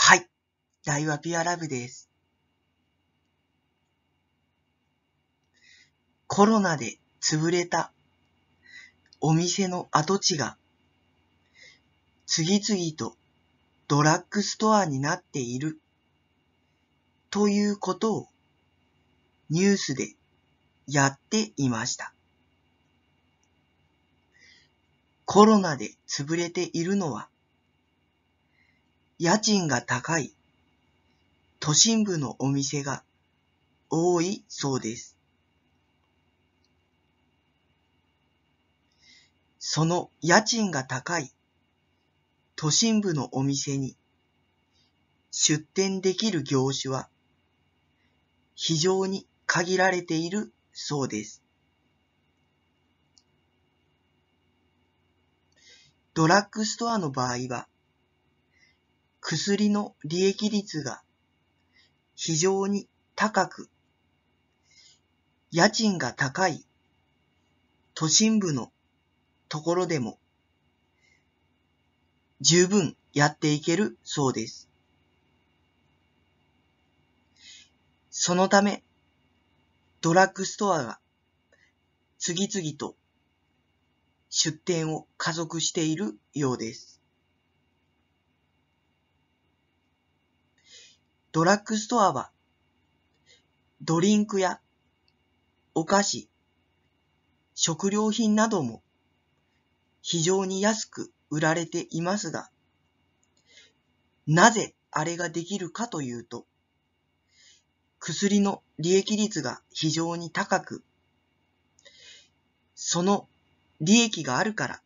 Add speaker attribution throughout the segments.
Speaker 1: はい。大和ピュアラブです。コロナで潰れたお店の跡地が次々とドラッグストアになっているということをニュースでやっていました。コロナで潰れているのは家賃が高い、都心部のお店が多いそうです。その家賃が高い都心部のお店に出店できる業種は非常に限られているそうです。ドラッグストアの場合は薬の利益率が非常に高く、家賃が高い都心部のところでも十分やっていけるそうです。そのため、ドラッグストアが次々と出店を加速しているようです。ドラッグストアは、ドリンクやお菓子、食料品なども非常に安く売られていますが、なぜあれができるかというと、薬の利益率が非常に高く、その利益があるから、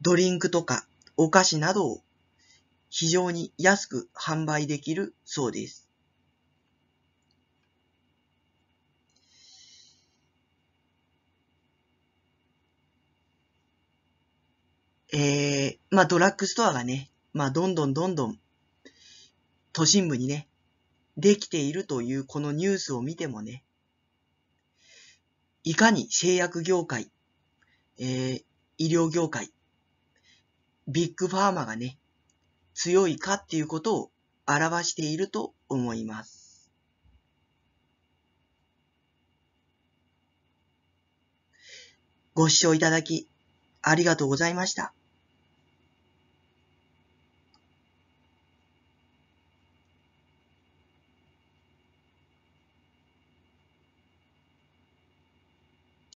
Speaker 1: ドリンクとかお菓子などを非常に安く販売できるそうです。えー、まあドラッグストアがね、まあどんどんどんどん都心部にね、できているというこのニュースを見てもね、いかに製薬業界、えー、医療業界、ビッグファーマがね、強いかっていうことを表していると思います。ご視聴いただきありがとうございました。